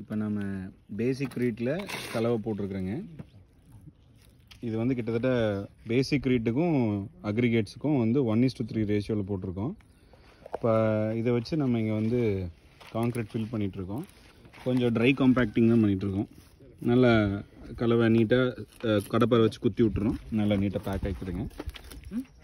இப்போ நம்ம பேசிக் ரீட்டில் கலவை போட்டிருக்குறேங்க இது வந்து கிட்டத்தட்ட பேசிக் ரீட்டுக்கும் அக்ரிகேட்ஸுக்கும் வந்து ஒன் இஸ் டூ த்ரீ ரேஷியோவில் போட்டிருக்கோம் இப்போ இதை வச்சு நம்ம இங்கே வந்து காங்க்ரீட் ஃபில் பண்ணிகிட்ருக்கோம் கொஞ்சம் ட்ரை காம்பேக்டிங் தான் பண்ணிகிட்ருக்கோம் நல்லா கலவை நீட்டாக கடப்பாரை வச்சு குத்தி விட்டுறோம் நல்லா நீட்டாக பேக் ஆகிக்கிறேங்க